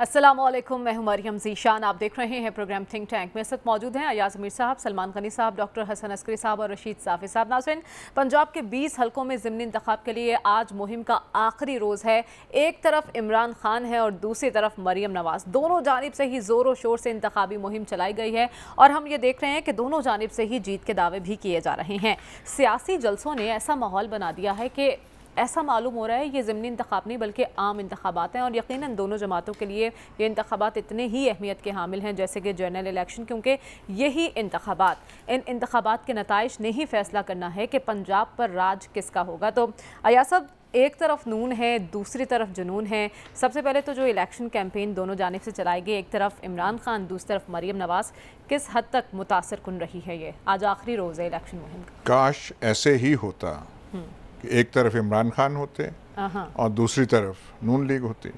असलम मैं हूं मरियम जीशान आप देख रहे हैं प्रोग्राम थिंक टैंक मेरे साथ मौजूद हैं अयाज मीर साहब सलमान गनी साहब डॉक्टर हसन अस्करी साहब और रशीद साफी साहब नासन पंजाब के 20 हलकों में ज़मनी इंतब के लिए आज मुहिम का आखिरी रोज़ है एक तरफ इमरान खान है और दूसरी तरफ मरीम नवाज दोनों जानब से ही ज़ोर शोर से इंतबी मुहिम चलाई गई है और हम ये देख रहे हैं कि दोनों जानब से ही जीत के दावे भी किए जा रहे हैं सियासी जलसों ने ऐसा माहौल बना दिया है कि ऐसा मालूम हो रहा है ये ज़मनी इंतबाब नहीं बल्कि आम इंतबात हैं और यकीन दोनों जमातों के लिए ये इंतबात इतने ही अहमियत के हामिल हैं जैसे कि जनरल इलेक्शन क्योंकि यही इंतबात इन इंतबात के नतज ने ही फैसला करना है कि पंजाब पर राज किसका होगा तो अया साहब एक तरफ नून है दूसरी तरफ जुनून है सबसे पहले तो जो इलेक्शन कैंपेन दोनों जानब से चलाई गई एक तरफ इमरान खान दूसरी तरफ मरीम नवाज किस हद तक मुतासर कन रही है ये आज आखिरी रोज़ है इलेक्शन मुहिम काश ऐसे ही होता हम्म। एक तरफ इमरान खान होते और दूसरी तरफ नून लीग होती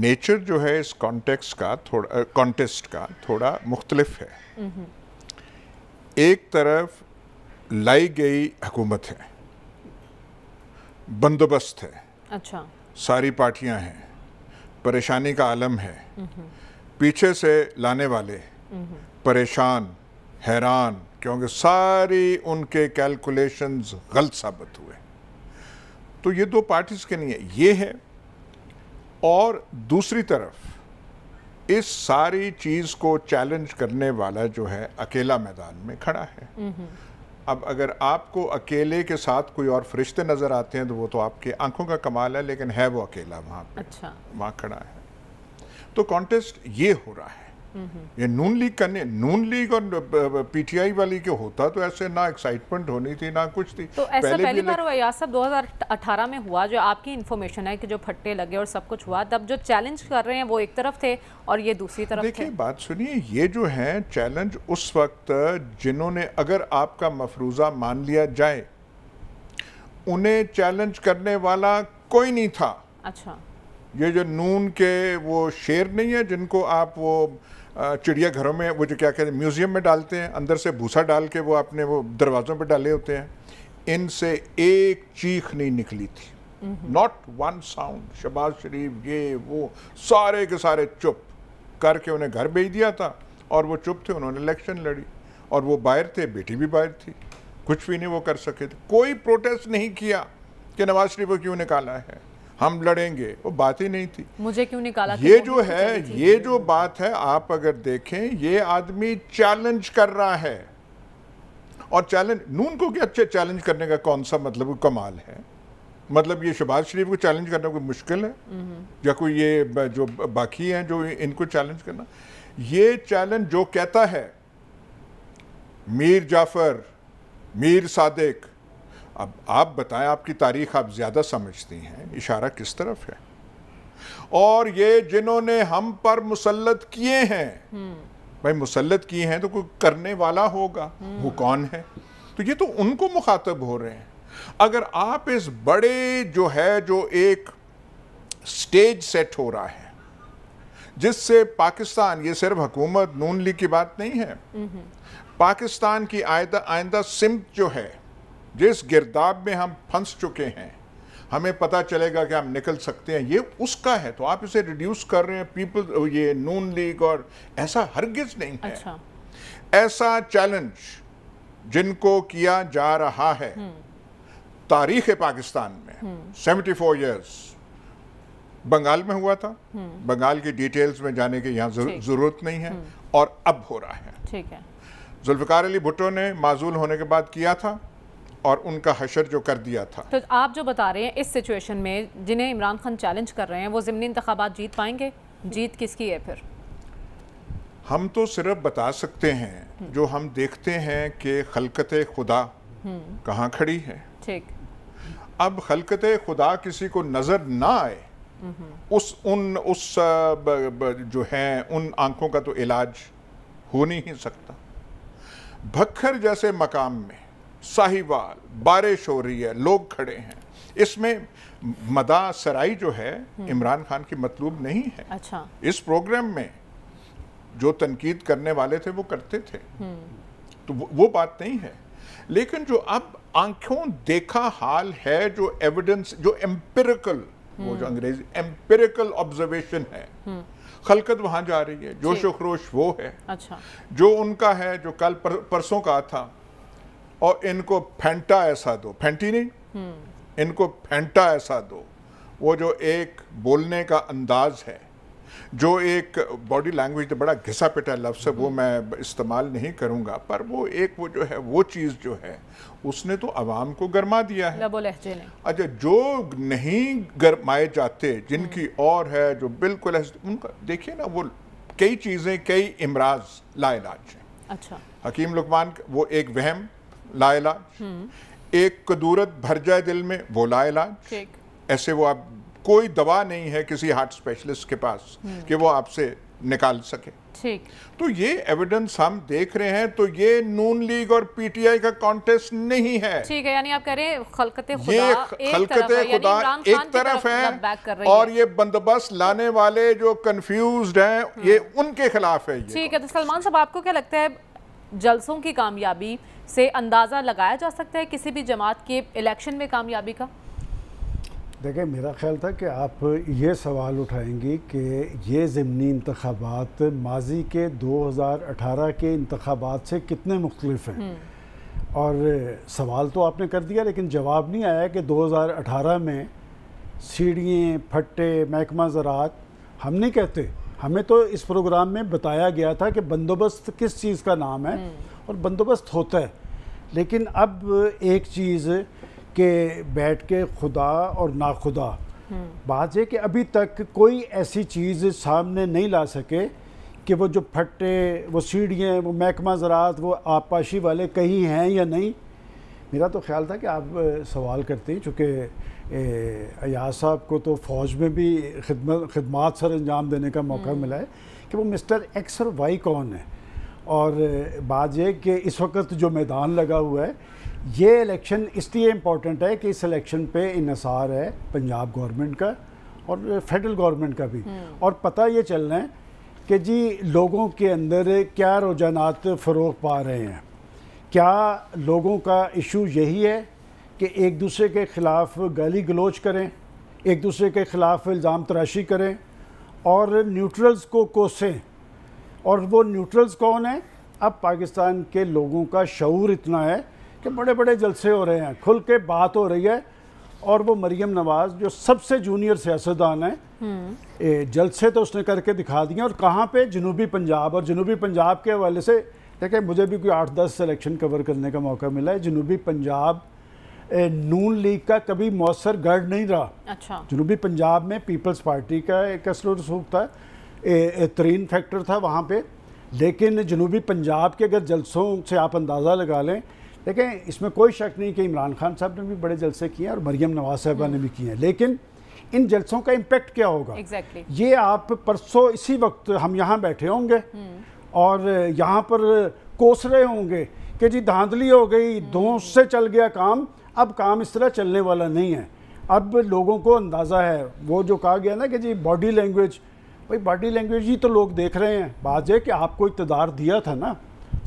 नेचर जो है इस कॉन्टेक्स्ट का थोड़ा कॉन्टेस्ट का थोड़ा मुख्तलिफ है एक तरफ लाई गई हुकूमत है बंदोबस्त है अच्छा सारी पार्टियां हैं परेशानी का आलम है पीछे से लाने वाले परेशान हैरान क्योंकि सारी उनके कैलकुलेशंस गलत साबित हुए तो ये दो पार्टीज़ के लिए ये है और दूसरी तरफ इस सारी चीज़ को चैलेंज करने वाला जो है अकेला मैदान में खड़ा है अब अगर आपको अकेले के साथ कोई और फरिश्ते नज़र आते हैं तो वो तो आपके आंखों का कमाल है लेकिन है वो अकेला वहां पे अच्छा। वहां खड़ा है तो कॉन्टेस्ट ये हो रहा है ये नून लीग करने नून लीग और पीटीआई वाली के होता तो ऐसे ना एक्साइटमेंट होनी थी ना कुछ थी तो ऐसा पहले पहली बार हुआ सब 2018 में हुआ जो आपकी इन्फॉर्मेशन है कि जो फट्टे लगे और सब कुछ हुआ तब जो चैलेंज कर रहे हैं वो एक तरफ थे और ये दूसरी तरफ देखिए बात सुनिए ये जो है चैलेंज उस वक्त जिन्होंने अगर आपका मफरूजा मान लिया जाए उन्हें चैलेंज करने वाला कोई नहीं था अच्छा ये जो नून के वो शेर नहीं है जिनको आप वो चिड़ियाघरों में वो जो क्या कहते हैं म्यूज़ियम में डालते हैं अंदर से भूसा डाल के वो अपने वो दरवाज़ों पर डाले होते हैं इनसे एक चीख नहीं निकली थी not one sound Shahbaz Sharif ये वो सारे के सारे चुप करके उन्हें घर भेज दिया था और वो चुप थे उन्होंने इलेक्शन लड़ी और वो बाहर थे बेटी भी बाहर थी कुछ भी नहीं वो कर सके थे कोई प्रोटेस्ट नहीं किया कि नवाज शरीफ को क्यों निकाला है हम लड़ेंगे वो बात ही नहीं थी मुझे क्यों निकाला ये जो है ये जो बात है आप अगर देखें ये आदमी चैलेंज कर रहा है और चैलेंज नून को क्या अच्छे चैलेंज करने का कौन सा मतलब कमाल है मतलब ये शहबाज शरीफ को चैलेंज करना कोई मुश्किल है हम्म। या कोई ये जो बाकी हैं जो इनको चैलेंज करना ये चैलेंज जो कहता है मीर जाफर मीर सादिक अब आप बताएं आपकी तारीख आप ज़्यादा समझती हैं इशारा किस तरफ है और ये जिन्होंने हम पर मुसलत किए हैं हम्म। भाई मुसलत किए हैं तो कोई करने वाला होगा हम्म। वो कौन है तो ये तो उनको मुखातब हो रहे हैं अगर आप इस बड़े जो है जो एक स्टेज सेट हो रहा है जिससे पाकिस्तान ये सिर्फ हुकूमत नून लीग की बात नहीं है नहीं। हम्म। पाकिस्तान की आयदा आयदा सिमत जो है जिस गिरदाब में हम फंस चुके हैं हमें पता चलेगा कि हम निकल सकते हैं ये उसका है तो आप इसे रिड्यूस कर रहे हैं पीपल ये नून लीग और ऐसा हरगिज नहीं है अच्छा। ऐसा चैलेंज जिनको किया जा रहा है हम्म। तारीख पाकिस्तान में सेवेंटी फोर ईयर्स बंगाल में हुआ था हम्म। बंगाल की डिटेल्स में जाने की यहाँ जरूरत नहीं है हम्म। और अब हो रहा है ठीक है जुल्फिकार अली भुट्टो ने माजूल होने के बाद किया था और उनका हशर जो कर दिया था तो आप जो बता रहे हैं इस सिचुएशन में जिन्हें इमरान खान चैलेंज कर रहे हैं वो ज़मनी इंतबात जीत पाएंगे जीत किसकी है फिर हम तो सिर्फ बता सकते हैं हम्म। जो हम देखते हैं कि खलकत खुदा हम्म। कहाँ खड़ी है ठीक अब खलकत खुदा किसी को नज़र ना आए हम्म। उस उन उस ब, ब, जो है उन आंखों का तो इलाज हो नहीं सकता भक्खर जैसे मकाम में साहिवाल बारिश हो रही है लोग खड़े हैं इसमें मदा सराई जो है हम्म। इमरान खान की मतलूब नहीं है अच्छा इस प्रोग्राम में जो तनकीद करने वाले थे वो करते थे हम्म। तो वो बात नहीं है लेकिन जो अब आंखों देखा हाल है जो एविडेंस जो एम्पेरिकल हम्म। वो जो अंग्रेजी एम्पेरिकल ऑब्जर्वेशन है खलकत वहां जा रही है जोश खरोश वो है अच्छा जो उनका है जो कल पर, परसों का था और इनको फेंटा ऐसा दो फेंटी नहीं हम्म। इनको फेंटा ऐसा दो वो जो एक बोलने का अंदाज है जो एक बॉडी लैंग्वेज तो बड़ा घिसा पिटा लफ्स है वो हम्म। मैं इस्तेमाल नहीं करूंगा पर वो एक वो जो है वो चीज़ जो है उसने तो आवाम को गरमा दिया है अच्छा जो नहीं गरमाए जाते जिनकी हम्म। और है जो बिल्कुल उनका देखिए ना वो कई चीज़ें कई इमराज लाइलाज हैं अच्छा हकीम लुकमान वो एक वहम लाइलाज हम्म। एक कदूरत भर जाए दिल में वो लाइलाज ऐसे वो आप कोई दवा नहीं है किसी हार्ट स्पेशलिस्ट के पास हम्म। कि वो आपसे निकाल सके ठीक तो ये एविडेंस हम देख रहे हैं तो ये नून लीग और पीटीआई का कॉन्टेस्ट नहीं है ठीक है यानी आप कह रहे हैं खलकते खुदा ये खलकते खुदा एक तरफ है और ये बंदोबस्त लाने वाले जो कंफ्यूज्ड हैं ये हम्म। उनके खिलाफ है ठीक है तो सलमान साहब आपको क्या लगता है जलसों की कामयाबी से अंदाज़ा लगाया जा सकता है किसी भी जमात के इलेक्शन में कामयाबी का देखिए मेरा ख्याल था कि आप ये सवाल उठाएंगी कि ये ज़मनी इंतबात माजी के 2018 के इंतबात से कितने मुख्तलफ हैं हम्म। और सवाल तो आपने कर दिया लेकिन जवाब नहीं आया कि 2018 में सीढ़ियाँ फट्टे महकमा ज़रात हम नहीं कहते हमें तो इस प्रोग्राम में बताया गया था कि बंदोबस्त किस चीज़ का नाम है हम्म। और बंदोबस्त होता है लेकिन अब एक चीज़ के बैठ के खुदा और नाखुदा हम्म। बात यह कि अभी तक कोई ऐसी चीज़ सामने नहीं ला सके कि वो जो फट्टे वो सीढ़ियाँ वो महकमा ज़रात वो आबपाशी वाले कहीं हैं या नहीं मेरा तो ख्याल था कि आप सवाल करते हैं चूँकि अयाज साहब को तो फ़ौज में भी खिदमत खदमात सर अंजाम देने का मौका हम्म। मिला है कि वो मिस्टर एक्स और वाई कौन है और बात यह कि इस वक्त जो मैदान लगा हुआ है ये इलेक्शन इसलिए इम्पॉर्टेंट है कि इस इलेक्शन पे इसार है पंजाब गवर्नमेंट का और फेडरल गवर्नमेंट का भी हम्म। और पता ये चल रहा है कि जी लोगों के अंदर क्या रुझानात फ़रोग पा रहे हैं क्या लोगों का इशू यही है कि एक दूसरे के ख़िलाफ़ गली गलोच करें एक दूसरे के ख़िलाफ़ इल्ज़ाम तराशी करें और न्यूट्रल्स को कोसें और वो न्यूट्रल्स कौन हैं अब पाकिस्तान के लोगों का शूर इतना है कि बड़े बड़े जलसे हो रहे हैं खुल के बात हो रही है और वो मरीम नवाज़ जो सबसे जूनियर सियासतदान है हम्म। जलसे तो उसने करके दिखा दिए और कहाँ पे जनूबी पंजाब और जनूबी पंजाब के हवाले से देखें मुझे भी कोई आठ दस सिलेक्शन कवर करने का मौका मिला है जनूबी पंजाब नून लीग का कभी मौसर गढ़ नहीं रहा अच्छा जनूबी पंजाब में पीपल्स पार्टी का एक असल रसूख था तरीन फैक्टर था वहाँ पर लेकिन जनूबी पंजाब के अगर जलसों से आप अंदाज़ा लगा लें देखें इसमें कोई शक नहीं कि इमरान खान साहब ने भी बड़े जलसे किए हैं और मरीम नवाज साहबा ने भी हम्म। किए हैं लेकिन इन जलसों का इम्पेक्ट क्या होगा exactly. ये आप परसों इसी वक्त हम यहाँ बैठे होंगे हम्म। और यहाँ पर कोस रहे होंगे कि जी धांधली हो गई दो हम्म। से चल गया काम अब काम इस तरह चलने वाला नहीं है अब लोगों को अंदाज़ा है वो जो कहा गया ना कि जी बॉडी लैंग्वेज भाई बॉडी लैंग्वेज ही तो लोग देख रहे हैं बात यह कि आपको इकतदार दिया था ना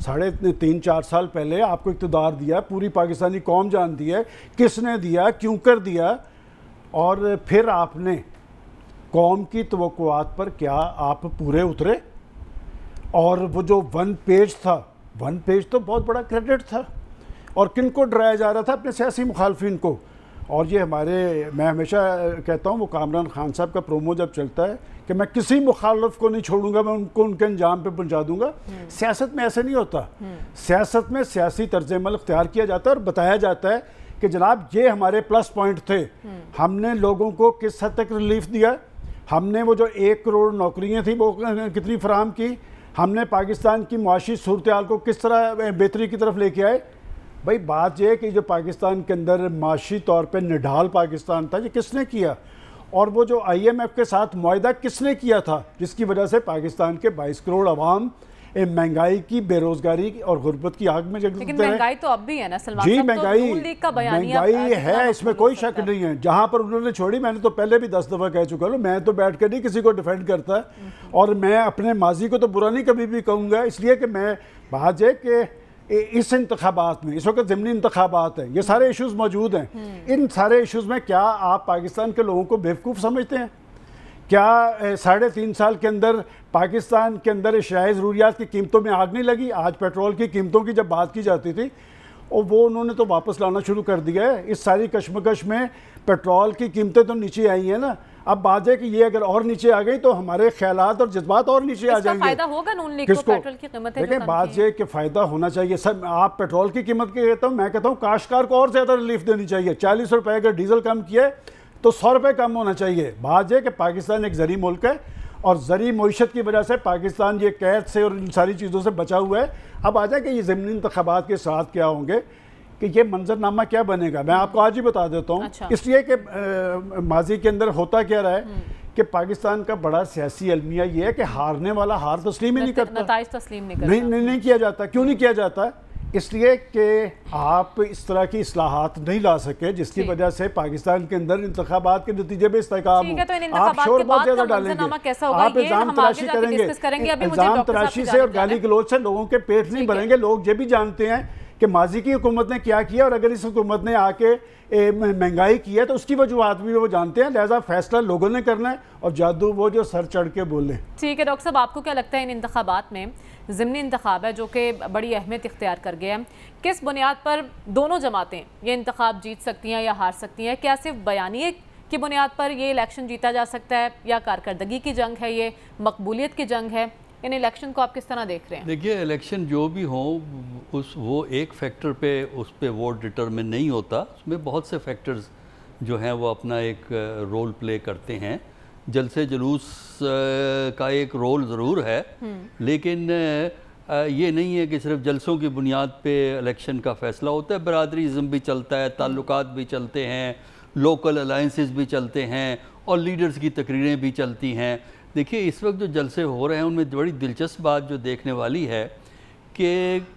साढ़े तीन चार साल पहले आपको इकतदार दिया पूरी पाकिस्तानी कौम जानती है किसने दिया क्यों कर दिया और फिर आपने कौम की तवक़ात पर क्या आप पूरे उतरे और वो जो वन पेज था वन पेज तो बहुत बड़ा क्रेडिट था और किन को डराया जा रहा था अपने सियासी मुखालफन को और ये हमारे मैं हमेशा कहता हूँ वो कामरान खान साहब का प्रोमो जब चलता है कि मैं किसी मुखालफ को नहीं छोड़ूंगा मैं उनको उनके अंजाम पे पहुंचा दूंगा सियासत में ऐसे नहीं होता सियासत में सियासी तर्ज अमल अख्तियार किया जाता है और बताया जाता है कि जनाब ये हमारे प्लस पॉइंट थे हमने लोगों को किस हद तक रिलीफ दिया हमने वो जो एक करोड़ नौकरियाँ थी वो कितनी फ्राहम की हमने पाकिस्तान की मुआशी सूरत को किस तरह बेहतरी की तरफ लेके आए भाई बात यह कि जो पाकिस्तान के अंदर माशी तौर पे निढाल पाकिस्तान था ये किसने किया और वो जो आईएमएफ के साथ माहा किसने किया था जिसकी वजह से पाकिस्तान के 22 करोड़ अवाम महंगाई की बेरोजगारी और गुर्बत की आग में लेकिन महंगाई तो अब भी है ना सलमान जी महंगाई तो महंगाई है इसमें कोई शक नहीं है जहां पर उन्होंने छोड़ी मैंने तो पहले भी दस दफा कह चुका हूँ मैं तो बैठ कर नहीं किसी को डिफेंड करता हम्म। और मैं अपने माजी को तो बुरा नहीं कभी भी कहूँगा इसलिए कि मैं भाजे के इस इंतबात में इस वक्त ज़मनी इंतबात है ये सारे इश्यूज़ मौजूद हैं हम्म। इन सारे इश्यूज़ में क्या आप पाकिस्तान के लोगों को बेवकूफ़ समझते हैं क्या साढ़े तीन साल के अंदर पाकिस्तान के अंदर शायद ज़रूरियात की कीमतों में आग नहीं लगी आज पेट्रोल की कीमतों की जब बात की जाती थी और वो उन्होंने तो वापस लाना शुरू कर दिया है इस सारी कश्मकश में पेट्रोल की कीमतें तो नीचे आई हैं ना अब बात है कि ये अगर और नीचे आ गई तो हमारे ख्याल और जज्बात और नीचे आ जाएंगे फायदा होगा नून लीग को पेट्रोल की कीमत देखें बात यह कि फ़ायदा होना चाहिए सर आप पेट्रोल की कीमत के कहता हूँ मैं कहता हूँ काश्कार को और ज़्यादा रिलीफ देनी चाहिए चालीस रुपए अगर डीजल कम किए तो सौ रुपये कम होना चाहिए बात यह कि पाकिस्तान एक जरी मुल्क है और ज़री मीशत की वजह से पाकिस्तान ये कैद से और इन सारी चीज़ों से बचा हुआ है अब आ जाए कि ये ज़मीनी इंतबात के साथ क्या होंगे कि ये मंजरनामा क्या बनेगा मैं आपको आज ही बता देता हूँ अच्छा। इसलिए कि माजी के अंदर होता क्या रहा है हम्म। कि पाकिस्तान का बड़ा सियासी अलमिया ये है कि हारने वाला हार तस्लीम ही नहीं करता तस्लीम नहीं, करता। नहीं, नहीं नहीं किया जाता क्यों नहीं किया जाता इसलिए कि आप इस तरह की असलाहत नहीं ला सके जिसकी वजह से पाकिस्तान के अंदर इंतबात के नतीजे में इस्तेकाम हो तो आप शोर बहुत ज़्यादा तो डालेंगे आप इल्ज़ाम तराशी करेंगे इल्ज़ाम तराशी से और गाली गलोच से लोगों के पेट नहीं भरेंगे लोग ये भी जानते हैं कि माजी की हुकूमत ने क्या किया और अगर इस हुकूमत ने आके महंगाई की है तो उसकी वजूहत भी वो जानते हैं लिहाजा फैसला लोगों ने करना है और जादू वो जो सर चढ़ के बोले ठीक है डॉक्टर साहब आपको क्या लगता है इन इंतबात में ज़मनी इंतखब है जो कि बड़ी अहमियत इख्तियार कर गया है किस बुनियाद पर दोनों जमातें ये इंतखब जीत सकती हैं या हार सकती हैं क्या सिर्फ बयानी की बुनियाद पर ये इलेक्शन जीता जा सकता है या कारकर्दगी की जंग है ये मकबूलीत की जंग है इन इलेक्शन को आप किस तरह देख रहे हैं देखिए इलेक्शन जो भी हो उस वो एक फैक्टर पे उस पर वोट डिटरमिन नहीं होता उसमें बहुत से फैक्टर्स जो हैं वो अपना एक रोल प्ले करते हैं जलसे जलूस का एक रोल ज़रूर है हम्म। लेकिन ये नहीं है कि सिर्फ जलसों की बुनियाद पे इलेक्शन का फैसला होता है बरदरीज़म भी चलता है ताल्लुकात भी चलते हैं लोकल अलाइंसिस भी चलते हैं और लीडर्स की तकरीरें भी चलती हैं देखिए इस वक्त जो जलसे हो रहे हैं उनमें बड़ी दिलचस्प बात जो देखने वाली है कि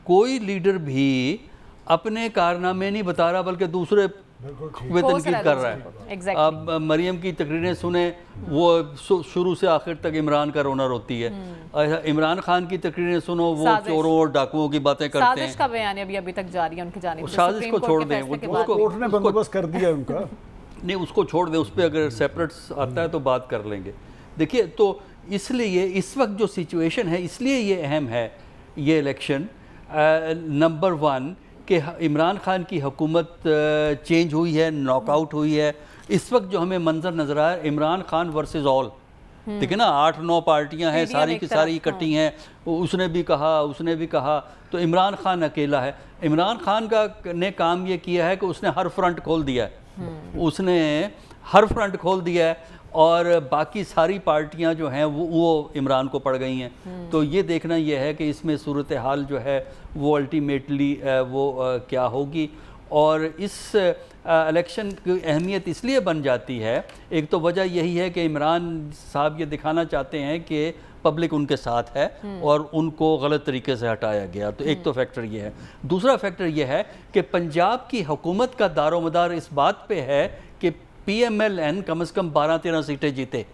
कोई लीडर भी अपने कारनामे नहीं बता रहा बल्कि दूसरे वे तनकीद कर रहा है exactly. अब मरियम की तकरीरें सुने वो शुरू से आखिर तक इमरान का रोना रोती है हम्म। इमरान खान की तकरीरें सुनो वो चोरों और डाकुओं की बातें करते हैं का बयान अभी अभी तक जारी है उनकी जानी साजिश को छोड़ दें कर दिया उनका नहीं उसको छोड़ दें उस पर अगर सेपरेट आता है तो बात कर लेंगे देखिए तो इसलिए इस वक्त जो सिचुएशन है इसलिए ये अहम है ये इलेक्शन नंबर वन कि इमरान खान की हुकूमत चेंज हुई है नॉकआउट हुई है इस वक्त जो हमें मंजर नज़र आया Imran Khan versus hmm. All ठीक है ना आठ नौ पार्टियां हैं सारी की सारी इकट्ठी हाँ। हैं उसने भी कहा उसने भी कहा तो इमरान खान अकेला है इमरान खान का ने काम ये किया है कि उसने हर फ्रंट खोल दिया है हम्म। उसने हर फ्रंट खोल दिया है और बाकी सारी पार्टियां जो हैं वो वो इमरान को पड़ गई हैं हम्म। तो ये देखना ये है कि इसमें सूरत हाल जो है वो अल्टीमेटली वो क्या होगी और इस इलेक्शन की अहमियत इसलिए बन जाती है एक तो वजह यही है कि इमरान साहब ये दिखाना चाहते हैं कि पब्लिक उनके साथ है हम्म। और उनको गलत तरीके से हटाया गया तो एक तो फैक्टर हम्म। ये है दूसरा फैक्टर ये है कि पंजाब की हुकूमत का दारोमदार इस बात पे है पीएमएलएन कम से कम 12 तेरह सीटें जीते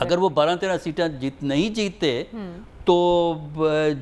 अगर वो 12 तेरह सीटें जीत नहीं जीते हम्म। तो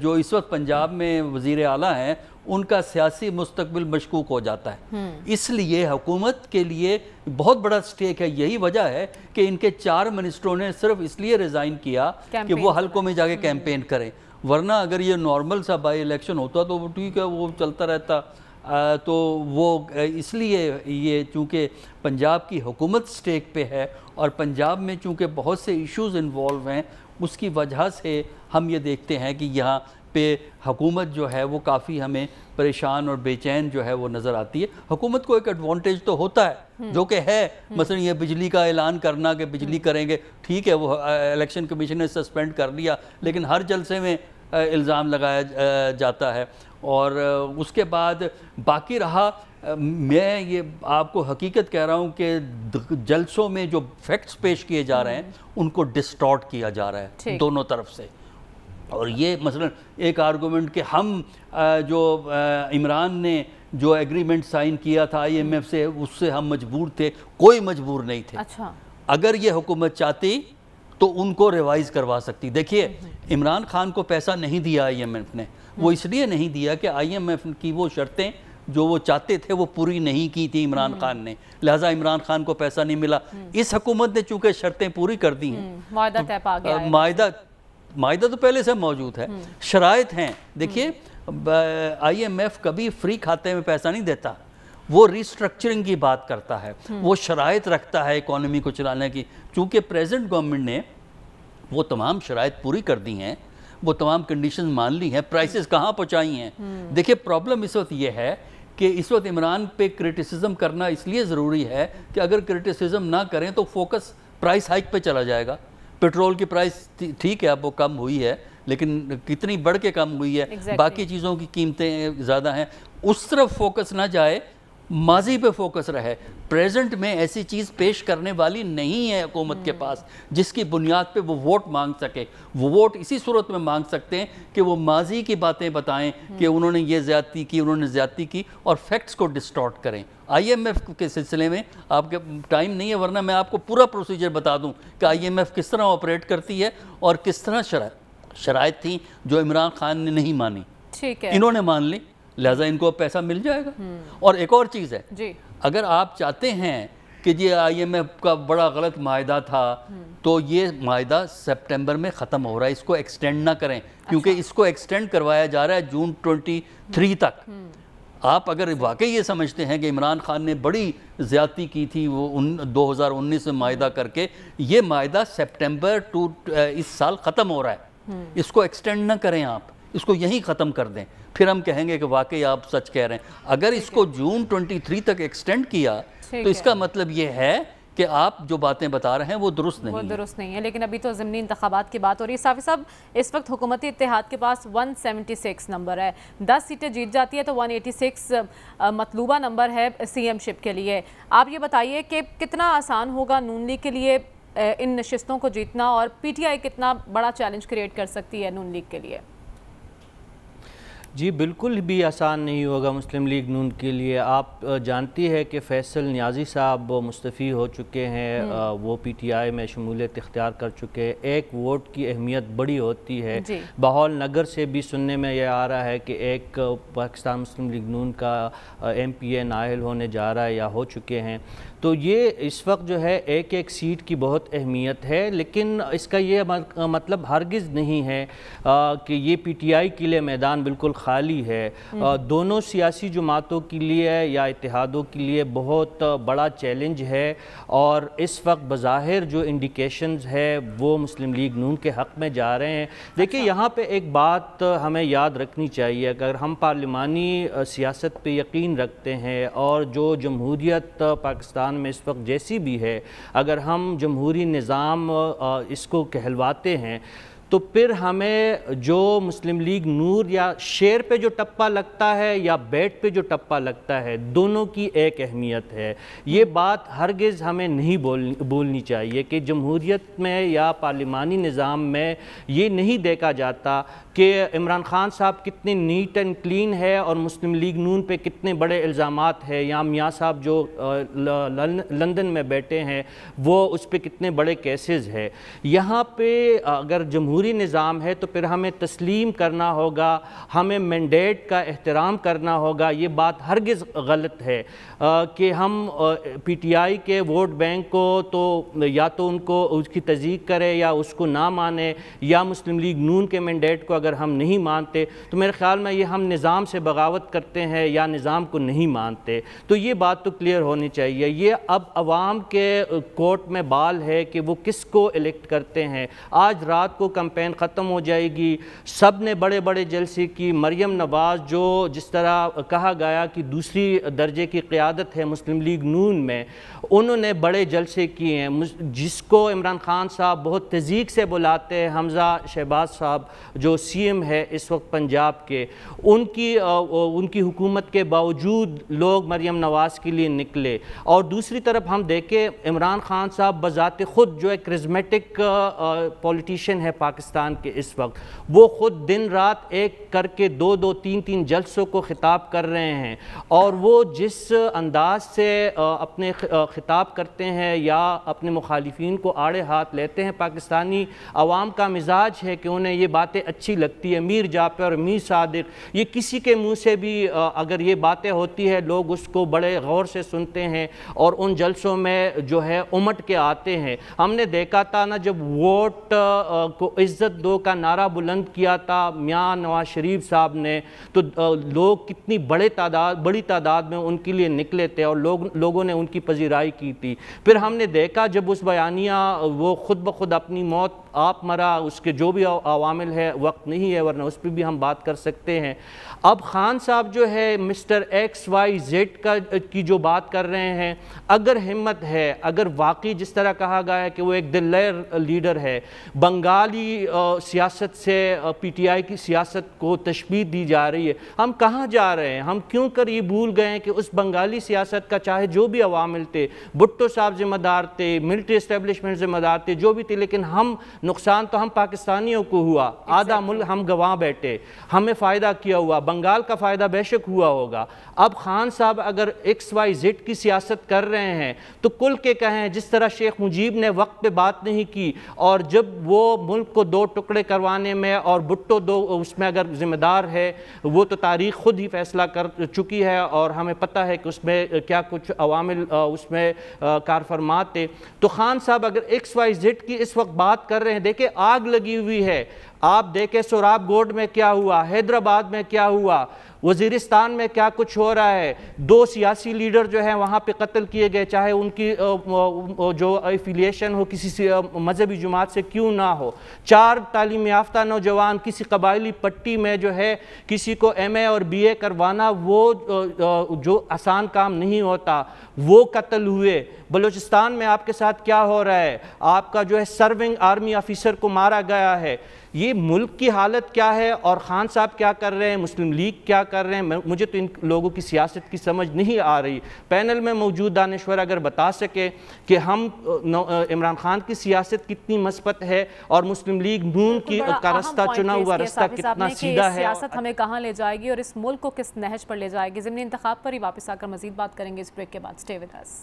जो इस वक्त पंजाब में वजीर आला हैं उनका सियासी मुस्तबिल मशकूक हो जाता है हम्म। इसलिए हुकूमत के लिए बहुत बड़ा स्टेक है यही वजह है कि इनके चार मिनिस्टरों ने सिर्फ इसलिए रिज़ाइन किया कि वो हल्कों में जाके हम्म। कैंपेन करें वरना अगर ये नॉर्मल सा बाई इलेक्शन होता तो ठीक है वो चलता रहता तो वो इसलिए ये चूँकि पंजाब की हुकूमत स्टेक पे है और पंजाब में चूँकि बहुत से इश्यूज इन्वॉल्व हैं उसकी वजह से हम ये देखते हैं कि यहाँ पे हुकूमत जो है वो काफ़ी हमें परेशान और बेचैन जो है वो नज़र आती है हुकूमत को एक एडवांटेज तो होता है हम्म। जो कि है हम्म। मसलन ये बिजली का ऐलान करना कि बिजली हम्म। करेंगे ठीक है वो इलेक्शन कमीशन ने सस्पेंड कर दिया लेकिन हर जलसे में इल्ज़ाम लगाया जाता है और उसके बाद बाकी रहा मैं ये आपको हकीकत कह रहा हूँ कि जलसों में जो फैक्ट्स पेश किए जा रहे हैं उनको डिस्टॉर्ट किया जा रहा है दोनों तरफ से और ये मसलन एक आर्गूमेंट कि हम जो इमरान ने जो एग्रीमेंट साइन किया था आईएमएफ से उससे हम मजबूर थे कोई मजबूर नहीं थे अच्छा अगर ये हुकूमत चाहती तो उनको रिवाइज करवा सकती देखिए इमरान खान को पैसा नहीं दिया आईएमएफ ने वो हम्म। इसलिए नहीं दिया कि आईएमएफ की वो शर्तें जो वो चाहते थे वो पूरी नहीं की थी इमरान हम्म। खान ने लिहाजा इमरान खान को पैसा नहीं मिला हम्म। इस हकूमत ने चूंकि शर्तें पूरी कर दी हैं मायदा तो पहले से मौजूद है शराय हैं देखिए आईएमएफ कभी फ्री खाते में पैसा नहीं देता वो रिस्ट्रक्चरिंग की बात करता है हम्म। वो शराय रखता है इकोनॉमी को चलाने की चूँकि प्रेजेंट गवर्नमेंट ने वो तमाम शराय पूरी कर दी हैं वो तमाम कंडीशन मान ली हैं प्राइसेस कहाँ पहुँचाई हैं हम्म। देखिए प्रॉब्लम इस वक्त ये है कि इस वक्त इमरान पे क्रिटिसिज्म करना इसलिए ज़रूरी है कि अगर क्रिटिसिज्म ना करें तो फोकस प्राइस हाइक पे चला जाएगा पेट्रोल की प्राइस ठीक है अब वो कम हुई है लेकिन कितनी बढ़ के कम हुई है exactly. बाकी चीज़ों की कीमतें ज़्यादा हैं उस तरफ फोकस ना जाए माजी पे फोकस रहे प्रेजेंट में ऐसी चीज़ पेश करने वाली नहीं है हुकूमत के पास जिसकी बुनियाद पे वो वोट मांग सके वो वोट इसी सूरत में मांग सकते हैं कि वो माजी की बातें बताएं कि उन्होंने ये ज़्यादती की उन्होंने ज़्यादती की और फैक्ट्स को डिस्टॉर्ट करें आईएमएफ के सिलसिले में आपके टाइम नहीं है वरना मैं आपको पूरा प्रोसीजर बता दूं कि आईएमएफ किस तरह ऑपरेट करती है और किस तरह शराय शराय थी जो इमरान खान ने नहीं मानी ठीक है इन्होंने मान ली लिहाजा इनको पैसा मिल जाएगा हम्म। और एक और चीज़ है जी अगर आप चाहते हैं कि जी एफ का बड़ा गलत माहा था हम्म। तो ये माहा सितंबर में ख़त्म हो रहा है इसको एक्सटेंड ना करें क्योंकि अच्छा। इसको एक्सटेंड करवाया जा रहा है जून 23 हम्म। तक आप अगर वाकई ये समझते हैं कि इमरान खान ने बड़ी ज़्यादती की थी वो उन 2019 में माहा करके ये माहा सितंबर टू इस साल ख़त्म हो रहा है इसको एक्सटेंड ना करें आप इसको यहीं ख़त्म कर दें फिर हम कहेंगे कि वाकई आप सच कह रहे हैं अगर इसको जून 23 तक एक्सटेंड किया तो इसका मतलब ये है कि आप जो बातें बता रहे हैं वो दुरुस्त नहीं वो दुरुस्त नहीं है लेकिन अभी तो ज़मनी इंतबात की बात हो रही है साफी साहब इस वक्त हुकूमती इतिहाद के पास 176 नंबर है 10 सीटें जीत जाती है तो 186 मतलूबा नंबर है सीएमशिप के लिए आप ये बताइए कि कितना आसान होगा नून लीग के लिए इन नशस्तों को जीतना और आई कितना बड़ा चैलेंज क्रिएट कर सकती है नून लीग के लिए जी बिल्कुल भी आसान नहीं होगा मुस्लिम लीग नून के लिए आप जानती है कि फैसल न्याजी साहब मुस्तफ़ी हो चुके हैं हम्म। वो पी टी आई में शमूलियत इख्तियार कर चुके हैं एक वोट की अहमियत बड़ी होती है बहौल नगर से भी सुनने में यह आ रहा है कि एक पाकिस्तान मुस्लिम लीग नून का एम पी ए नाहल होने जा रहा है या हो चुके हैं तो ये इस वक्त जो है एक एक सीट की बहुत अहमियत है लेकिन इसका ये मतलब हरगिज़ नहीं है आ, कि ये पीटीआई के लिए मैदान बिल्कुल खाली है आ, हम्म। दोनों सियासी जमातों के लिए या इतिहादों के लिए बहुत बड़ा चैलेंज है और इस वक्त बज़ाहिर जो इंडिकेशन है वो मुस्लिम लीग नून के हक़ में जा रहे हैं देखिए अच्छा। यहाँ पर एक बात हमें याद रखनी चाहिए अगर हम पार्लिमानी सियासत पर यकीन रखते हैं और जो जमहूरियत पाकिस्तान पाकिस्तान में इस वक्त जैसी भी है अगर हम जमहूरी निज़ाम इसको कहलवाते हैं तो फिर हमें जो मुस्लिम लीग नूर या शेर पे जो टप्पा लगता है या बैट पे जो टप्पा लगता है दोनों की एक अहमियत है ये बात हरगिज़ हमें नहीं बोल बोलनी चाहिए कि जमहूरीत में या पार्लिमानी निज़ाम में ये नहीं देखा जाता कि इमरान ख़ान साहब कितने नीट एंड क्लीन है और मुस्लिम लीग नून पे कितने बड़े इल्ज़ाम है या मियाँ साहब जो लंदन में बैठे हैं वो उस पर कितने बड़े केसेस है यहाँ पर अगर जमहूर जमहूरी निज़ाम है तो फिर हमें तस्लीम करना होगा हमें मैंडेट का एहतराम करना होगा ये बात हरगज़ गलत है आ, कि हम पी टी आई के वोट बैंक को तो या तो उनको उसकी तजीक करें या उसको ना माने या मुस्लिम लीग नून के मैंडेट को अगर हम नहीं मानते तो मेरे ख्याल में ये हम निज़ाम से बगावत करते हैं या निज़ाम को नहीं मानते तो ये बात तो क्लियर होनी चाहिए ये अब अवाम के कोर्ट में बाल है कि वो किसको इलेक्ट करते हैं आज रात को कम कैंपेन ख़त्म हो जाएगी सब ने बड़े बड़े जलसे की मरियम नवाज़ जो जिस तरह कहा गया कि दूसरी दर्जे की क़्यादत है मुस्लिम लीग नून में उन्होंने बड़े जलसे किए हैं जिसको इमरान खान साहब बहुत तजीक से बुलाते हैं हमज़ा शहबाज साहब जो सी एम है इस वक्त पंजाब के उनकी उनकी हुकूमत के बावजूद लोग मरियम नवाज़ के लिए निकले और दूसरी तरफ हम देखें इमरान खान साहब बज़ात ख़ुद जो एक क्रिजमेटिक पॉलिटिशन है पाकिस्तान पाकिस्तान के इस वक्त वो ख़ुद दिन रात एक करके दो दो तीन तीन जलसों को ख़िताब कर रहे हैं और वो जिस अंदाज से अपने ख़िताब करते हैं या अपने मुखालफन को आड़े हाथ लेते हैं पाकिस्तानी आवाम का मिजाज है कि उन्हें ये बातें अच्छी लगती है मीर जापे और मीर सदक ये किसी के मुँह से भी अगर ये बातें होती है लोग उसको बड़े गौर से सुनते हैं और उन जलसों में जो है उमट के आते हैं हमने देखा था ना जब वोट को इस इज़्ज़त दो का नारा बुलंद किया था मियाँ नवाज शरीफ साहब ने तो लोग कितनी बड़े तादाद बड़ी तादाद में उनके लिए निकले थे और लोग लोगों ने उनकी पजीराई की थी फिर हमने देखा जब उस बयानिया वो ख़ुद ब खुद अपनी मौत आप मरा उसके जो भी अवामिल है वक्त नहीं है वरना उस पर भी हम बात कर सकते हैं अब खान साहब जो है मिस्टर एक्स वाई जेड का की जो बात कर रहे हैं अगर हिम्मत है अगर वाकई जिस तरह कहा गया है कि वो एक दिलर लीडर है बंगाली सियासत से पीटीआई की सियासत को तशबी दी जा रही है हम कहाँ जा रहे हैं हम क्यों कर ये भूल गए हैं कि उस बंगाली सियासत का चाहे जो भी अवामिल थे भुट्टो साहब जिम्मेदार थे मिल्ट्री इस्टेबलिशमेंट जिम्मेदार थे जो भी थे लेकिन हम नुकसान तो हम पाकिस्तानियों को हुआ आधा मुल्क हम गवाह बैठे हमें फ़ायदा किया हुआ बंगाल का फ़ायदा बेशक हुआ होगा अब खान साहब अगर एक्स वाई जेड की सियासत कर रहे हैं तो कुल के कहें जिस तरह शेख मुजीब ने वक्त पे बात नहीं की और जब वो मुल्क को दो टुकड़े करवाने में और भुट्टो दो उसमें अगर ज़िम्मेदार है वो तो तारीख खुद ही फैसला कर चुकी है और हमें पता है कि उसमें क्या कुछ अवामिल उसमें कारफरमात थे तो खान साहब अगर एक्स वाई जेड की इस वक्त बात कर रहे हैं देखिए आग लगी हुई है आप देखे सोराब गोड में क्या हुआ हैदराबाद में क्या हुआ वजीरिस्तान में क्या कुछ हो रहा है दो सियासी लीडर जो हैं वहाँ पे कत्ल किए गए चाहे उनकी जो एफिलिएशन हो किसी मजहबी जुमात से क्यों ना हो चार तालीम याफ्ता नौजवान किसी कबायली पट्टी में जो है किसी को एम ए और बी ए करवाना वो जो आसान काम नहीं होता वो कत्ल हुए बलूचिस्तान में आपके साथ क्या हो रहा है आपका जो है सर्विंग आर्मी ऑफिसर को मारा गया है ये मुल्क की हालत क्या है और ख़ान साहब क्या कर रहे हैं मुस्लिम लीग क्या कर रहे हैं मुझे तो इन लोगों की सियासत की समझ नहीं आ रही पैनल में मौजूद दानश्वर अगर बता सके कि हम इमरान खान की सियासत कितनी मस्बत है और मुस्लिम लीग नून की का रास्ता चुना हुआ रास्ता कितना सीधा है सियासत हमें कहाँ ले जाएगी और इस मुल्क को किस नहज पर ले जाएगी ज़मनी इंतख्या पर ही वापस आकर मजीद बात करेंगे इस ब्रेक के बाद stay with us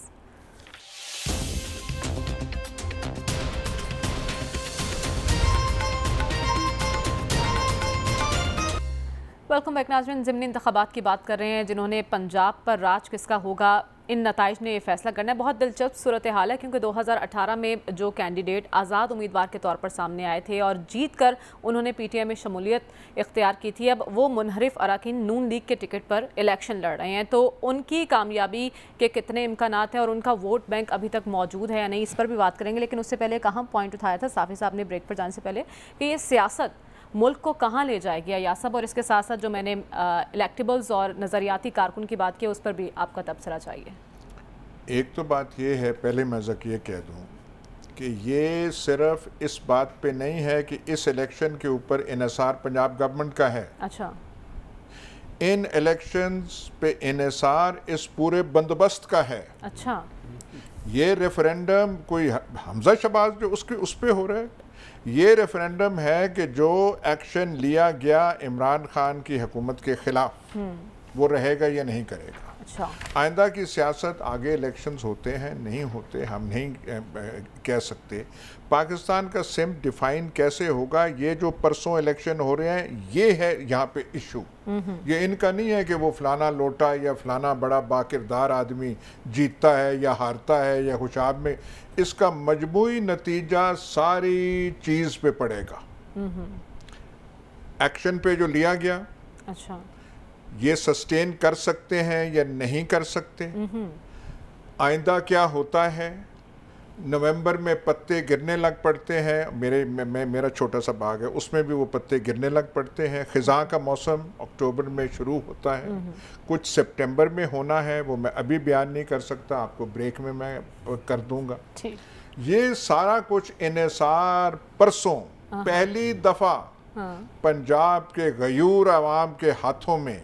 welcome back नाजरन ज़मनी इंतबात की बात कर रहे हैं जिन्होंने पंजाब पर राज किसका होगा इन नतज ने यह फैसला करना है बहुत दिलचस्प सूरत हाल है क्योंकि 2018 में जो कैंडिडेट आज़ाद उम्मीदवार के तौर पर सामने आए थे और जीत कर उन्होंने पी टी आई में शमूलियत इख्तियार की थी अब वो मुनहरफ अरकान नून लीग के टिकट पर इलेक्शन लड़ रहे हैं तो उनकी कामयाबी के कितने इम्कान हैं और उनका वोट बैंक अभी तक मौजूद है या नहीं इस पर भी बात करेंगे लेकिन उससे पहले एक अहम पॉइंट उठाया था साफ़ी साहब ने ब्रेक पर जाने से पहले कि ये सियासत मुल्क को कहाँ ले जाएगी यासब और इसके साथ साथ जो मैंने इलेक्टिबल्स और नज़रियाती कारकुन की बात की उस पर भी आपका तबसरा चाहिए एक तो बात यह है पहले मैं ये कह दूँ कि ये सिर्फ इस बात पे नहीं है कि इस इलेक्शन के ऊपर इसार पंजाब गवर्नमेंट का है अच्छा इन इलेक्शंस पे इसार इस पूरे बंदोबस्त का है अच्छा ये रेफरेंडम कोई हमजा शबाज जो उसके उस पर हो रहा है ये रेफरेंडम है कि जो एक्शन लिया गया इमरान खान की हुकूमत के ख़िलाफ़ हम्म। वो रहेगा या नहीं करेगा अच्छा आइंदा की सियासत आगे इलेक्शंस होते हैं नहीं होते हम नहीं कह सकते पाकिस्तान का सिम डिफाइन कैसे होगा ये जो परसों इलेक्शन हो रहे हैं ये है यहाँ पे इशू ये इनका नहीं है कि वो फलाना लोटा या फलाना बड़ा बाकिरदार आदमी जीतता है या हारता है या खुशाब में इसका मजमू नतीजा सारी चीज़ पे पड़ेगा एक्शन पे जो लिया गया अच्छा ये सस्टेन कर सकते हैं या नहीं कर सकते आइंदा क्या होता है नवंबर में पत्ते गिरने लग पड़ते हैं मेरे मैं मेरा छोटा सा बाग है उसमें भी वो पत्ते गिरने लग पड़ते हैं ख़ज़ा का मौसम अक्टूबर में शुरू होता है हम्म, हम्म। कुछ सितंबर में होना है वो मैं अभी बयान नहीं कर सकता आपको ब्रेक में मैं कर दूंगा ये सारा कुछ इनसार परसों हाँ, हाँ। पहली दफ़ा हाँ। पंजाब के गयूर आवाम के हाथों में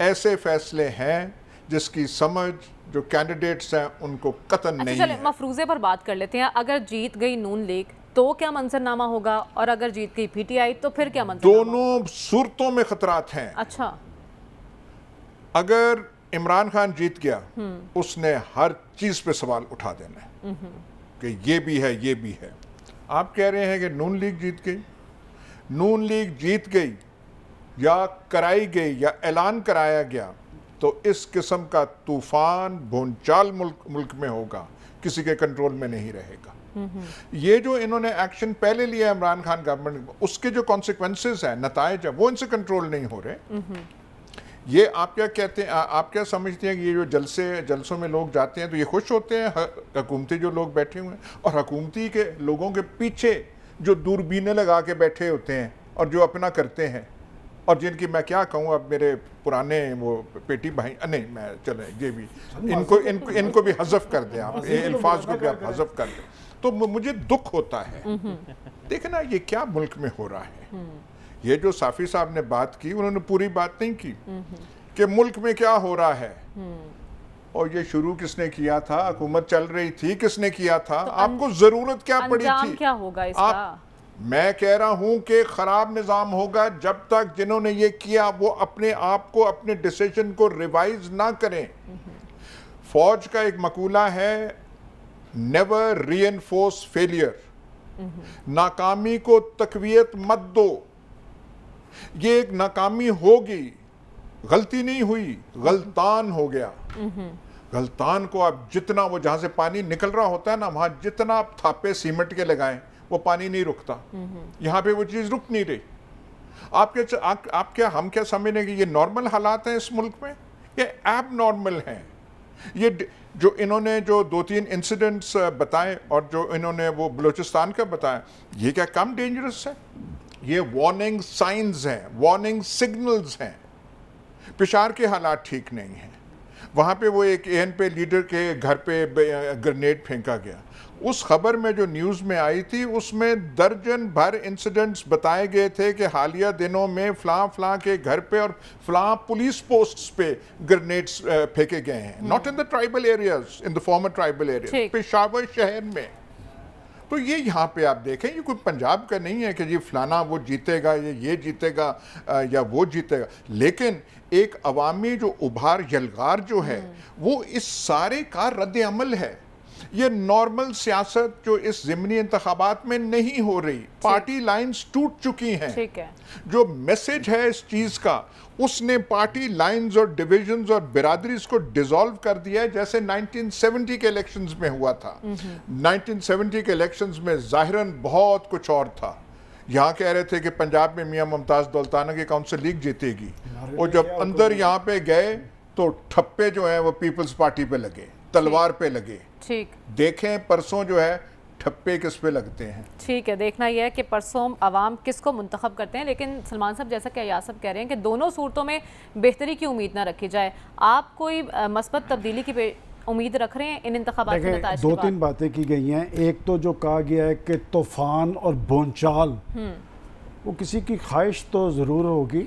ऐसे फैसले हैं जिसकी समझ जो कैंडिडेट्स हैं उनको कतन अच्छा, नहीं चले मफरूजे पर बात कर लेते हैं अगर जीत गई नून लीग तो क्या मंजरनामा होगा और अगर जीत गई पीटीआई तो फिर क्या मंजर दोनों सूरतों में खतरात हैं अच्छा अगर इमरान खान जीत गया हम्म। उसने हर चीज पे सवाल उठा देना हम्म। कि ये भी है ये भी है आप कह रहे हैं कि नून लीग जीत गई नून लीग जीत गई या कराई गई या ऐलान कराया गया तो इस किस्म का तूफान भूनचाल मुल्क मुल्क में होगा किसी के कंट्रोल में नहीं रहेगा ये जो इन्होंने एक्शन पहले लिया इमरान खान गवर्नमेंट उसके जो कॉन्सिक्वेंसेज हैं नतज है वो इनसे कंट्रोल नहीं हो रहे ये आप क्या कहते हैं आप क्या समझते हैं कि ये जो जलसे जलसों में लोग जाते हैं तो ये खुश होते हैं हकूमती जो लोग बैठे हुए हैं और हकूमती के लोगों के पीछे जो दूरबीने लगा के बैठे होते हैं और जो अपना करते हैं और जिनकी मैं क्या कहूँ अब मेरे पुराने वो पेटी भाई नहीं मैं चले ये भी इनको इनको तो इनको भी हजफ कर दें आप अल्फाज तो को भी आप हजफ कर दें तो मुझे दुख होता है हम्म, हम्म। देखना ये क्या मुल्क में हो रहा है हम्म। ये जो साफी साहब ने बात की उन्होंने पूरी बात नहीं की कि मुल्क में क्या हो रहा है और ये शुरू किसने किया था हुकूमत चल रही थी किसने किया था तो आपको जरूरत क्या पड़ी थी क्या होगा इसका? आप मैं कह रहा हूं कि ख़राब निज़ाम होगा जब तक जिन्होंने ये किया वो अपने आप को अपने डिसीजन को रिवाइज ना करें फौज का एक मकूला है नेवर री एनफोर्स फेलियर नाकामी को तकवीत मत दो ये एक नाकामी होगी गलती नहीं हुई गलतान हो गया गलतान को आप जितना वो जहां से पानी निकल रहा होता है ना वहां जितना आप थापे सीमेंट के लगाएं वो पानी नहीं रुकता यहाँ पे वो चीज़ रुक नहीं रही आप क्या आप क्या हम क्या समझने कि ये नॉर्मल हालात हैं इस मुल्क में ये एब नॉर्मल हैं ये जो इन्होंने जो दो तीन इंसिडेंट्स बताए और जो इन्होंने वो बलूचिस्तान का बताया ये क्या कम डेंजरस है ये वार्निंग साइंस हैं वार्निंग सिग्नल्स हैं पिशार के हालात ठीक नहीं हैं वहाँ पे वो एक एन पे लीडर के घर पे ग्रेनेड फेंका गया उस खबर में जो न्यूज़ में आई थी उसमें दर्जन भर इंसिडेंट्स बताए गए थे कि हालिया दिनों में फ्लां फ्लां के घर पे और फ्लां पुलिस पोस्ट्स पे ग्रेनेड्स फेंके गए हैं not in the tribal areas in the former tribal area Peshawar शहर में तो ये यहाँ पे आप देखें ये कोई पंजाब का नहीं है कि जी फलाना वो जीतेगा या ये जीतेगा या वो जीतेगा लेकिन एक अवामी जो उभार यलगार जो है वो इस सारे का रद्द अमल है ये नॉर्मल सियासत जो इस जिमनी इंतबात में नहीं हो रही पार्टी लाइंस टूट चुकी हैं ठीक है। जो मैसेज है इस चीज़ का उसने पार्टी लाइंस और डिविजन और बिरादरी को डिसॉल्व कर दिया है जैसे 1970 के इलेक्शंस में हुआ था 1970 हम्म, हम्म। के इलेक्शंस में ज़ाहिरन बहुत कुछ और था यहाँ कह रहे थे कि पंजाब में मियाँ मुमताज़ दौलताना की काउंसिल लीग जीतेगी और जब अंदर तो यहाँ पे गए तो ठप्पे जो है वो पीपल्स पार्टी पे लगे तलवार पे लगे ठीक देखें परसों जो है ठप्पे किस पे लगते हैं ठीक है देखना यह है कि परसों आवाम किसको मुंतखब करते हैं लेकिन सलमान साहब जैसा कि अयाज कह रहे हैं कि दोनों सूरतों में बेहतरी की उम्मीद ना रखी जाए आप कोई मस्बत तब्दीली की उम्मीद रख रहे हैं इन के दो तीन बातें की गई हैं एक तो जो कहा गया है कि तूफान और बोनचाल हम्म। वो किसी की ख्वाहिश तो ज़रूर होगी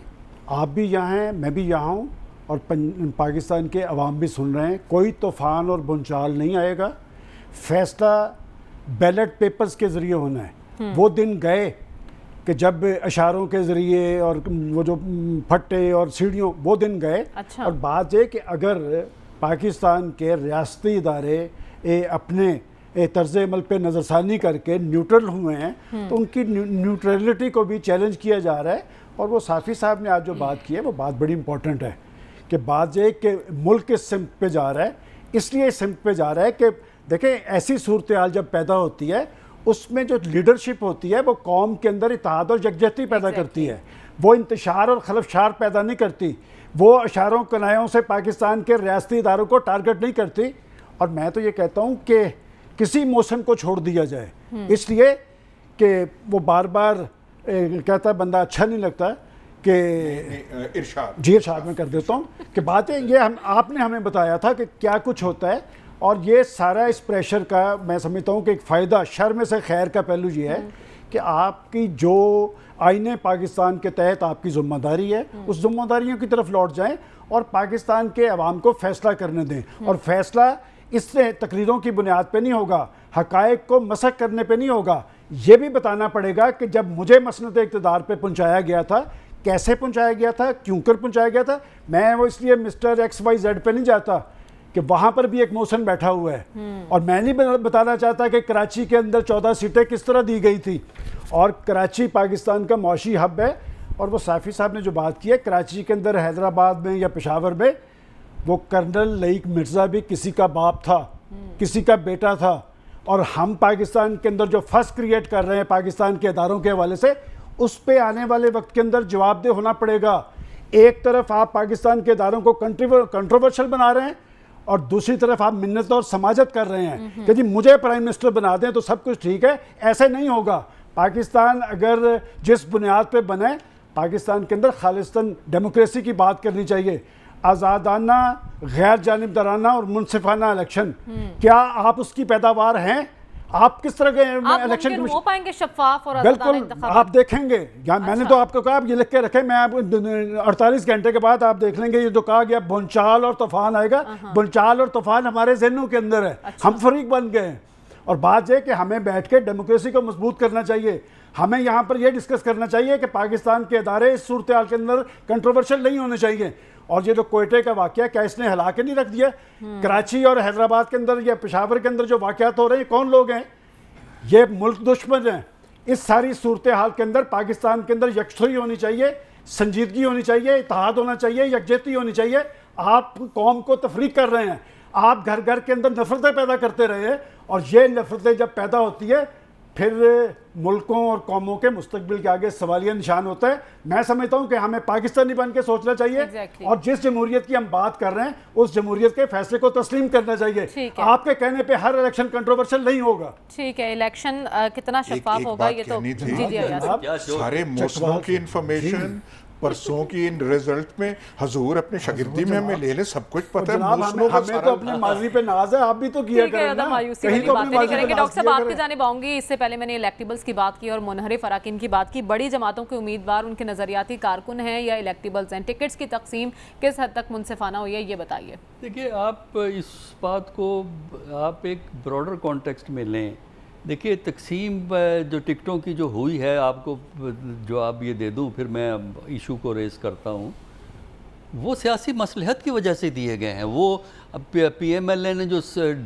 आप भी यहाँ हैं मैं भी यहाँ हूँ और पाकिस्तान के अवाम भी सुन रहे हैं कोई तूफान और बोनचाल नहीं आएगा फैसला बैलेट पेपर्स के ज़रिए होना है हम्म। वो दिन गए कि जब इशारों के ज़रिए और वो जो हम्म, फट्टे और सीढ़ियों वो दिन गए अच्छा। और बात यह कि अगर पाकिस्तान के रियाती इदारे ए, अपने तर्ज अमल पर नज़रसानी करके न्यूट्रल हुए हैं हम्म। तो उनकी न्यूट्रलिटी को भी चैलेंज किया जा रहा है और वो साफ़ी साहब ने आज जो बात की है वो बात बड़ी इम्पोर्टेंट है कि बात ये कि मुल्क इस सिमत पर जा रहा है इसलिए इस सिमत पर जा रहा है कि देखें ऐसी सूरत हाल जब पैदा होती है उसमें जो लीडरशिप होती है वो कौम के अंदर इतिहाद और यकजहती पैदा करती है वो इंतशार और खलफशार पैदा नहीं करती वो इशारों कनायों से पाकिस्तान के रियाती इदारों को टारगेट नहीं करती और मैं तो ये कहता हूँ कि किसी मौसम को छोड़ दिया जाए हम्म। इसलिए कि वो बार बार कहता बंदा अच्छा नहीं लगता कि इरशाद जी इरशाद में कर देता हूँ कि बातें ये हम आपने हमें बताया था कि क्या कुछ होता है और ये सारा इस प्रेशर का मैं समझता हूँ कि एक फ़ायदा शर्म से खैर का पहलू ये है हम्म। कि आपकी जो आईने पाकिस्तान के तहत आपकी जिम्मेदारी है हम्म। उस जिम्मेदारियों की तरफ लौट जाएं और पाकिस्तान के अवाम को फैसला करने दें हम्म। और फैसला इससे तकरीरों की बुनियाद पर नहीं होगा हकायक को मसक करने पर नहीं होगा ये भी बताना पड़ेगा कि जब मुझे मसनत इकतदार पर पहुँचाया गया था कैसे पहुँचाया गया था क्यों कर पहुँचाया गया था मैं वो इसलिए मिस्टर एक्स वाई जेड पर नहीं जाता कि वहाँ पर भी एक मोशन बैठा हुआ है हम्म। और मैं नहीं बताना चाहता कि कराची के अंदर चौदह सीटें किस तरह दी गई थी और कराची पाकिस्तान का मौशी हब है और वो साफ़ी साहब ने जो बात की है कराची के अंदर हैदराबाद में या पेशावर में वो कर्नल लईक मिर्ज़ा भी किसी का बाप था किसी का बेटा था और हम पाकिस्तान के अंदर जो फर्स क्रिएट कर रहे हैं पाकिस्तान के इदारों के हवाले से उस पर आने वाले वक्त के अंदर जवाबदेह होना पड़ेगा एक तरफ आप पाकिस्तान के इदारों को कंट्रोवर्शल बना रहे हैं और दूसरी तरफ आप मिन्नत और समाजत कर रहे हैं हम्म, हम्म। कि जी मुझे प्राइम मिनिस्टर बना दें तो सब कुछ ठीक है ऐसे नहीं होगा पाकिस्तान अगर जिस बुनियाद पर बने पाकिस्तान के अंदर खालिस्तान डेमोक्रेसी की बात करनी चाहिए आज़ादाना गैर जानबदाराना और मुनसिफाना इलेक्शन हम्म। क्या आप उसकी पैदावार हैं आप किस तरह के इलेक्शन हो पाएंगे शफाफ और बिल्कुल आप देखेंगे अच्छा। मैंने तो आपको कहा आप ये लिख के रखे मैं आप 48 घंटे के बाद आप देख लेंगे ये जो तो कहा गया बुनचाल और तूफान आएगा हाँ, हाँ। बुनचाल और तूफान हमारे जहनों के अंदर है अच्छा। हम फरीक बन गए हैं और बात यह कि हमें बैठ के डेमोक्रेसी को मजबूत करना चाहिए हमें यहाँ पर यह डिस्कस करना चाहिए कि पाकिस्तान के अदारे इस सूरत के अंदर कंट्रोवर्शियल नहीं होने चाहिए और ये जो कोयटे का वाक्य क्या इसने हिला के नहीं रख दिया हम्म। कराची और हैदराबाद के अंदर या पिशावर के अंदर जो वाक़त हो रहे हैं कौन लोग हैं ये मुल्क दुश्मन हैं इस सारी सूरत हाल के अंदर पाकिस्तान के अंदर यकसोई होनी चाहिए संजीदगी होनी चाहिए इतिहाद होना चाहिए यकजहती होनी चाहिए आप कौम को तफरीक कर रहे हैं आप घर घर के अंदर नफरतें पैदा करते रहे हैं और ये नफरतें जब पैदा होती है फिर मुल्कों और कौमों के मुस्तबिल के आगे सवालिया निशान होता है मैं समझता हूँ कि हमें पाकिस्तानी बन के सोचना चाहिए exactly. और जिस जमहूरियत की हम बात कर रहे हैं उस जमहूरियत के फैसले को तस्लीम करना चाहिए आपके कहने पे हर इलेक्शन कंट्रोवर्शियल नहीं होगा ठीक है इलेक्शन कितना शफाफ होगा ये तो सारे मौसमों की इंफॉर्मेशन परसों की इन रिजल्ट में हजूर अपने शगिर्दी में हमें ले ले सब कुछ पता है हमें तो अपनी माजी पे नाज है आप भी तो किया करें ना मायूसी वाली तो बात नहीं करेंगे डॉक्टर साहब आपके जाने पाऊंगी इससे पहले मैंने इलेक्टिबल्स की बात की और मुनहरे फराकिन की बात की बड़ी जमातों के उम्मीदवार उनके नजरियाती कारकुन है या इलेक्टिबल्स हैं टिकट्स की तकसीम किस हद तक मुनसिफाना हुई है ये बताइए देखिए आप इस बात को आप एक ब्रॉडर कॉन्टेक्स्ट में लें देखिए तकसीम जो टिकटों की जो हुई है आपको जो आप ये दे दूँ फिर मैं इशू को रेस करता हूँ वो सियासी मसलहत की वजह से दिए गए हैं वो पी एम एल ए ने जो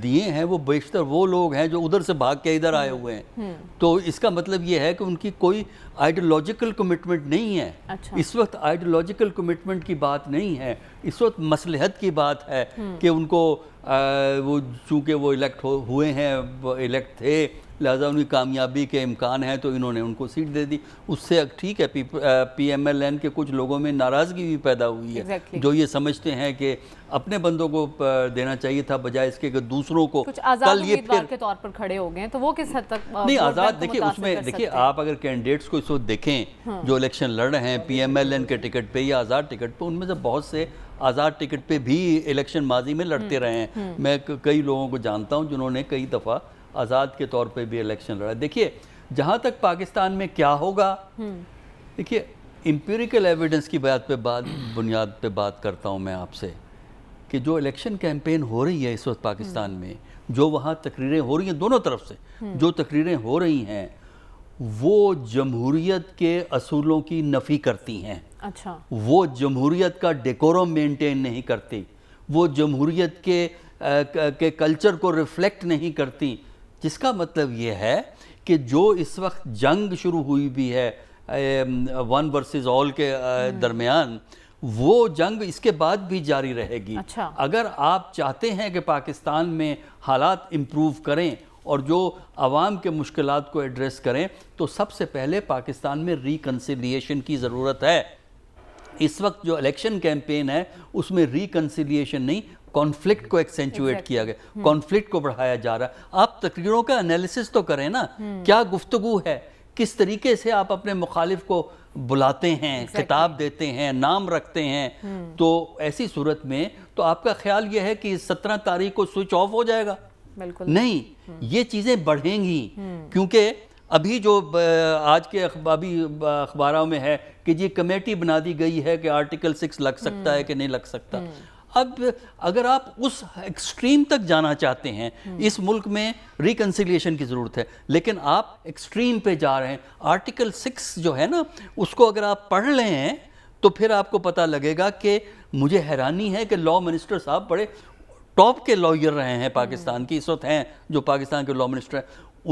दिए हैं वो बेशतर वो लोग हैं जो उधर से भाग के इधर आए हम्म, हुए हैं हम्म। तो इसका मतलब ये है कि उनकी कोई आइडियोलॉजिकल कमिटमेंट नहीं है अच्छा। इस वक्त आइडियोलॉजिकल कमिटमेंट की बात नहीं है इस वक्त मसलहत की बात है हम्म। कि उनको आ, वो चूँकि वो इलेक्ट हुए हैं इलेक्ट थे लिहाजा उनकी कामयाबी के इम्कान हैं तो इन्होंने उनको सीट दे दी उससे ठीक है पी एम एल एन के कुछ लोगों में नाराज़गी भी पैदा हुई है exactly. जो ये समझते हैं कि अपने बंदों को देना चाहिए था बजाय इसके कि दूसरों को कल ये फिर के तौर पर खड़े हो गए तो वो किस हद तक नहीं आज़ाद देखिए उसमें देखिए आप अगर कैंडिडेट्स को इस वक्त देखें हाँ। जो इलेक्शन लड़ रहे हैं पी एम एल एन के टिकट पर या आज़ाद टिकट पर उनमें से बहुत से आज़ाद टिकट पे भी इलेक्शन माजी में लड़ते हम्म। रहे हैं हम्म। मैं कई लोगों को जानता हूँ जिन्होंने कई दफ़ा आज़ाद के तौर पर भी इलेक्शन लड़ा देखिए जहाँ तक पाकिस्तान में क्या होगा हम्म। देखिए इम्पेरिकल एविडेंस की बात पर बात बुनियाद पर बात करता हूँ मैं आपसे कि जो इलेक्शन कैंपेन हो रही है इस वक्त पाकिस्तान हम्म। में जो वहाँ तकरीरें हो रही हैं दोनों तरफ से हम्म। जो तकरीरें हो रही हैं वो जमहूरीत के असूलों की नफ़ी करती हैं अच्छा वो जमहूरीत का डेकोरम मेंटेन नहीं करती वो जमहूरीत के आ, के कल्चर को रिफ्लेक्ट नहीं करती जिसका मतलब ये है कि जो इस वक्त जंग शुरू हुई भी है वन वर्सेस ऑल के हम्म। दरमियान वो जंग इसके बाद भी जारी रहेगी अच्छा। अगर आप चाहते हैं कि पाकिस्तान में हालात इम्प्रूव करें और जो आवाम के मुश्किल को एड्रेस करें तो सबसे पहले पाकिस्तान में रिकन्सिलिएशन की ज़रूरत है इस वक्त जो इलेक्शन कैंपेन है उसमें रिकन्सिलिएशन नहीं कॉन्फ्लिक्ट को एक्सेंचुएट exactly. किया गया कॉन्फ्लिक्ट hmm. को बढ़ाया जा रहा है आप तकरीरों का एनालिसिस तो करें ना hmm. क्या गुफ्तगु है किस तरीके से आप अपने मुखालिफ को बुलाते हैं exactly. किताब देते हैं नाम रखते हैं hmm. तो ऐसी सूरत में तो आपका ख्याल यह है कि सत्रह तारीख को स्विच ऑफ हो जाएगा बिल्कुल नहीं ये चीज़ें बढ़ेंगी क्योंकि अभी जो आज के अभी अखबारों में है कि जी कमेटी बना दी गई है कि आर्टिकल सिक्स लग सकता है कि नहीं लग सकता अब अगर आप उस एक्सट्रीम तक जाना चाहते हैं हम्म। इस मुल्क में रिकनसिलियेशन की ज़रूरत है लेकिन आप एक्सट्रीम पे जा रहे हैं आर्टिकल सिक्स जो है ना उसको अगर आप पढ़ लें हैं तो फिर आपको पता लगेगा कि मुझे हैरानी है कि लॉ मिनिस्टर साहब बड़े टॉप के लॉयर रहे हैं पाकिस्तान हम्म। की इस वक्त हैं जो पाकिस्तान के लॉ मिनिस्टर हैं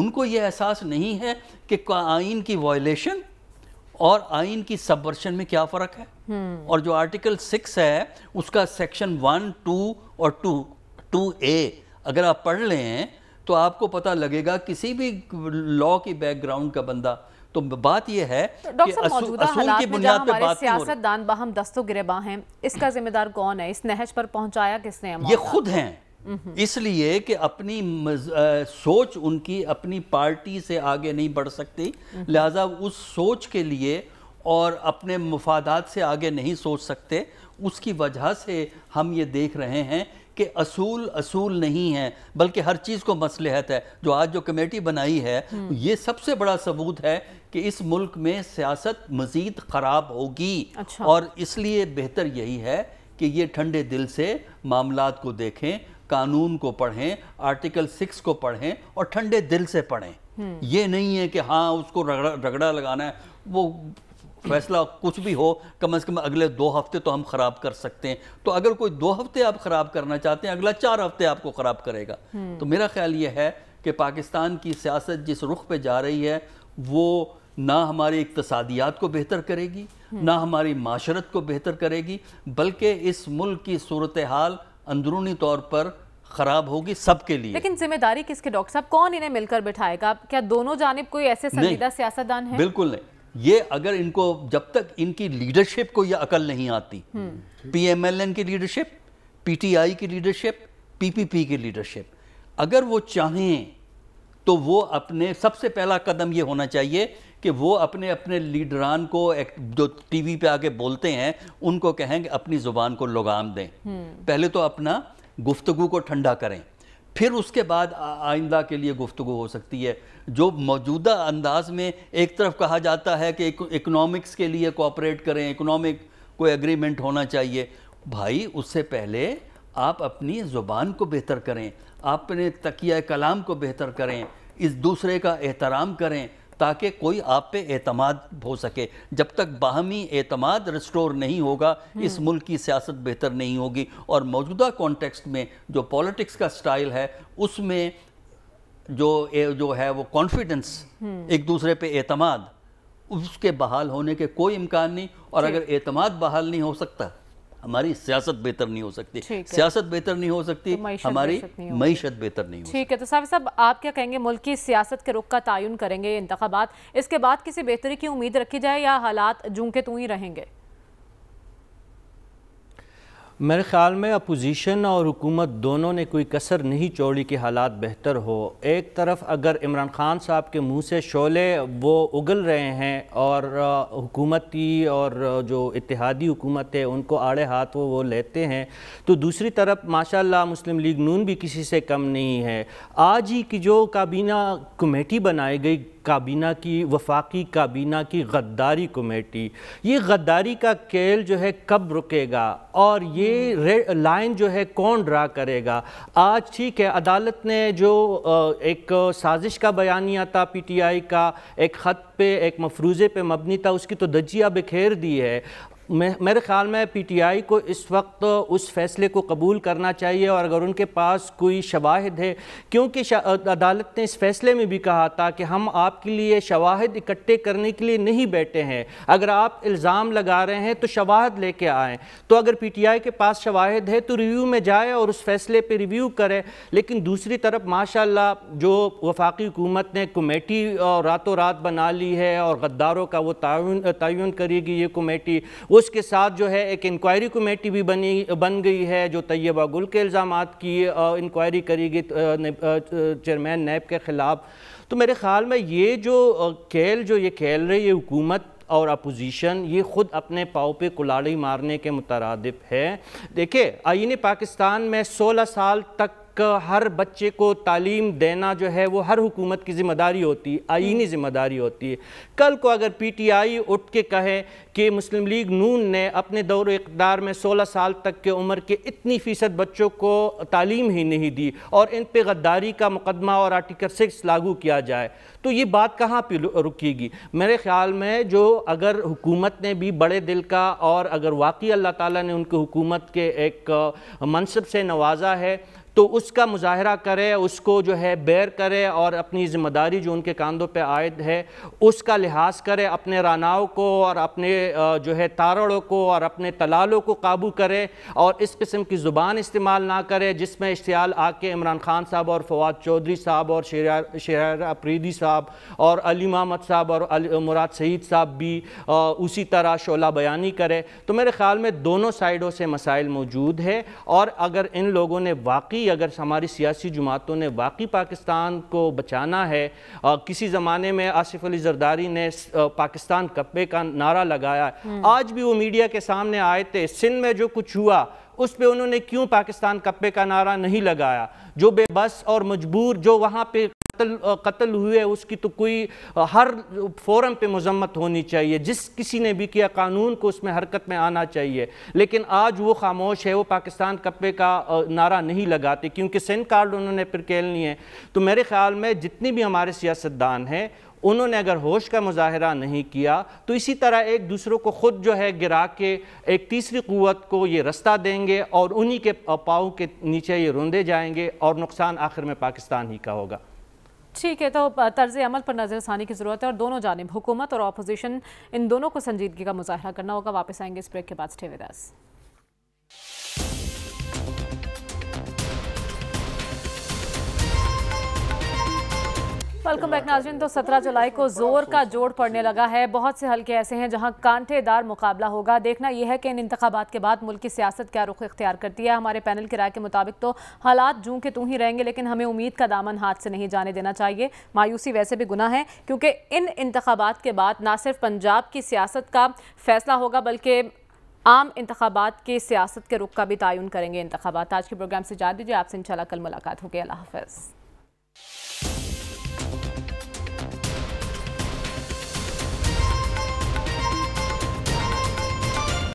उनको ये एहसास नहीं है कि आइन की वायलेशन और आइन की सबवर्शन में क्या फ़र्क है हम्म। और जो आर्टिकल सिक्स है उसका सेक्शन वन टू और टू टू ए अगर आप पढ़ लें तो आपको पता लगेगा किसी भी लॉ की बैकग्राउंड का बंदा तो बात यह है तो कि असूल की बुनियाद पे बात बाहम दस्तो गिरेबा हैं इसका जिम्मेदार कौन है इस नहज पर पहुंचाया किसने ये खुद हैं इसलिए कि अपनी मज, आ, सोच उनकी अपनी पार्टी से आगे नहीं बढ़ सकती लिहाजा उस सोच के लिए और अपने मफादात से आगे नहीं सोच सकते उसकी वजह से हम ये देख रहे हैं कि असूल असूल नहीं है बल्कि हर चीज़ को मसलहत है जो आज जो कमेटी बनाई है ये सबसे बड़ा सबूत है कि इस मुल्क में सियासत मज़ीद ख़राब होगी अच्छा। और इसलिए बेहतर यही है कि ये ठंडे दिल से मामला को देखें कानून को पढ़ें आर्टिकल सिक्स को पढ़ें और ठंडे दिल से पढ़ें हम्म। ये नहीं है कि हाँ उसको रगड़ा रगड़ा लगाना है वो फैसला कुछ भी हो कम से कम अगले दो हफ्ते तो हम ख़राब कर सकते हैं तो अगर कोई दो हफ्ते आप ख़राब करना चाहते हैं अगला चार हफ्ते आपको ख़राब करेगा हम्म। तो मेरा ख्याल ये है कि पाकिस्तान की सियासत जिस रुख पे जा रही है वो ना हमारी इकतसादियात को बेहतर करेगी हम्म। ना हमारी माशरत को बेहतर करेगी बल्कि इस मुल्क की सूरत हाल अंदरूनी तौर पर खराब होगी सबके लिए लेकिन जिम्मेदारी किसके डॉक्टर साहब कौन इन्हें मिलकर बिठाएगा क्या दोनों जानब कोई ऐसे संजीदा सियासतदान है बिल्कुल नहीं ये अगर इनको जब तक इनकी लीडरशिप को यह अकल नहीं आती हम्म। पीएमएलएन की लीडरशिप पीटीआई की लीडरशिप पीपीपी की लीडरशिप अगर वो चाहें तो वो अपने सबसे पहला कदम ये होना चाहिए कि वो अपने अपने लीडरान को एक, जो टीवी पे आके बोलते हैं उनको कहें कि अपनी ज़ुबान को लगाम दें हम्म। पहले तो अपना गुफ्तगु को ठंडा करें फिर उसके बाद आइंदा के लिए गुफ्तु हो सकती है जो मौजूदा अंदाज में एक तरफ कहा जाता है कि इकोनॉमिक्स के लिए कॉपरेट करें इकोनॉमिक कोई एग्रीमेंट होना चाहिए भाई उससे पहले आप अपनी ज़ुबान को बेहतर करें अपने तकिया कलाम को बेहतर करें इस दूसरे का एहतराम करें ताकि कोई आप पे एतमाद हो सके जब तक बाहमी एतमाद रिस्टोर नहीं होगा इस हम्म। मुल्क की सियासत बेहतर नहीं होगी और मौजूदा कॉन्टेक्स्ट में जो पॉलिटिक्स का स्टाइल है उसमें जो जो है वो कॉन्फिडेंस हम्म। एक दूसरे पे एतमाद उसके बहाल होने के कोई इम्कान नहीं और अगर एतमाद बहाल नहीं हो सकता हमारी सियासत बेहतर नहीं हो सकती सियासत बेहतर नहीं हो सकती तो हमारी मीशत बेहतर नहीं ठीक है तो साहब साहब आप क्या कहेंगे मुल्क की सियासत के रुख का तयन करेंगे इंतबात इसके बाद किसी बेहतरी की उम्मीद रखी जाए या हालात जूं के तू ही रहेंगे मेरे ख़्याल में अपोजिशन और हुकूमत दोनों ने कोई कसर नहीं छोड़ी कि हालात बेहतर हो एक तरफ अगर इमरान ख़ान साहब के मुंह से शोले वो उगल रहे हैं और हुकूमती और जो इतिहादी हुकूमत है उनको आड़े हाथ वो वो लेते हैं तो दूसरी तरफ माशाल्लाह मुस्लिम लीग नून भी किसी से कम नहीं है आज ही की जो काबीना कमेटी बनाई गई काबीना की वफाकी काबीना की गद्दारी कमेटी ये गद्दारी का केल जो है कब रुकेगा और ये ये लाइन जो है कौन ड्रा करेगा आज ठीक है अदालत ने जो एक साजिश का बयानिया था पीटीआई का एक ख़त पे एक मफरूज़े पे मबनी था उसकी तो दज्जिया बिखेर दी है मैं मेरे ख़्याल में पीटीआई को इस वक्त उस फैसले को कबूल करना चाहिए और अगर उनके पास कोई शवाहद है क्योंकि अदालत ने इस फैसले में भी कहा था कि हम आपके लिए शवाहद इकट्ठे करने के लिए नहीं बैठे हैं अगर आप इल्ज़ाम लगा रहे हैं तो शवाहद लेके आए तो अगर पीटीआई के पास शवाहद है तो रिव्यू में जाए और उस फैसले पर रिव्यू करें लेकिन दूसरी तरफ माशा जो वफाकी हुकूमत ने कमेटी रातों रात बना ली है और गद्दारों का वो तयन करेगी ये कमेटी उसके साथ जो है एक इंक्वायरी कमेटी भी बनी बन गई है जो तयबा गुल के इल्ज़ाम की इंक्वायरी करी गई चेयरमैन नैब के ख़िलाफ़ तो मेरे ख़्याल में ये जो खेल जो ये खेल रही है हुकूमत और अपोजिशन ये ख़ुद अपने पाँव पे कुलाड़ी मारने के मुतरद है देखिए आइन पाकिस्तान में सोलह साल तक हर बच्चे को तालीम देना जो है वो हर हुकूमत की ज़िम्मेदारी होती है आइनी हम्म। ज़िम्मेदारी होती है कल को अगर पी टी आई उठ के कहे कि मुस्लिम लीग नून ने अपने दौर इकदार में सोलह साल तक के उम्र के इतनी फ़ीसद बच्चों को तालीम ही नहीं दी और इन पर गद्दारी का मुकदमा और आर्टिकल सिक्स लागू किया जाए तो ये बात कहाँ पर रुकेगी मेरे ख्याल में जो अगर हुकूमत ने भी बड़े दिल का और अगर वाकई अल्लाह ताला ने उनकी हुकूमत के एक मनसब से नवाजा है तो उसका मुजाहरा करे उसको जो है बेर करे और अपनी ज़िम्मेदारी जो उनके कानों पर आयद है उसका लिहाज करे अपने रानाओं को और अपने जो है तारड़ों को और अपने तलालों को काबू करे और इस किस्म की ज़ुबान इस्तेमाल ना करे जिसमें इश्तियाल आके इमरान खान साहब और फवाद चौधरी साहब और शेर शेर अप्रीदी साहब और अली महमद साहब और मुराद सईद साहब भी उसी तरह शोला बयानी करे तो मेरे ख्याल में दोनों साइडों से मसाइल मौजूद है और अगर इन लोगों ने वाकई वाकई अगर हमारी सियासी जमातों ने वाकई पाकिस्तान को बचाना है आ, किसी ज़माने में आसिफ अली जरदारी ने पाकिस्तान कप्पे का नारा लगाया हम्म। आज भी वो मीडिया के सामने आए थे सिंध में जो कुछ हुआ उस पर उन्होंने क्यों पाकिस्तान कप्पे का नारा नहीं लगाया जो बेबस और मजबूर जो वहाँ पे कत्ल कत्ल हुए उसकी तो कोई हर फोरम पे मजम्मत होनी चाहिए जिस किसी ने भी किया कानून को उसमें हरकत में आना चाहिए लेकिन आज वो खामोश है वो पाकिस्तान कप्पे का नारा नहीं लगाते क्योंकि सिन कार्ड उन्होंने फिर खेलनी है तो मेरे ख्याल में जितनी भी हमारे सियासतदान हैं उन्होंने अगर होश का मुजाहरा नहीं किया तो इसी तरह एक दूसरों को ख़ुद जो है गिरा के एक तीसरी क़वत को ये रास्ता देंगे और उन्हीं के पाँव के नीचे ये रोंदे जाएंगे और नुकसान आखिर में पाकिस्तान ही का होगा ठीक है तो तर्ज अमल पर नजर ثانی की ज़रूरत है और दोनों जानब हुकूमत और अपोजिशन इन दोनों को संजीदगी का मुजाहरा करना होगा वापस आएंगे इस ब्रेक के बाद स्टेविदास वेलकम बैक नाजरीन तो 17 जुलाई को जोर का जोड़ पड़ने लगा है बहुत से हल्के ऐसे हैं जहां कांटेदार मुकाबला होगा देखना यह है कि इन इंतबात के बाद मुल्क की सियासत क्या रुख इख्तियार करती है हमारे पैनल की राय के मुताबिक तो हालात जूं के तू ही रहेंगे लेकिन हमें उम्मीद का दामन हाथ से नहीं जाने देना चाहिए मायूसी वैसे भी गुना है क्योंकि इन इंतबात के बाद ना सिर्फ पंजाब की सियासत का फैसला होगा बल्कि आम इंतबात के सियासत के रुख का भी तयन करेंगे इंतबात आज के प्रोग्राम से जा दीजिए आपसे इनशाला कल मुलाकात होगी अल्लाह हाफ़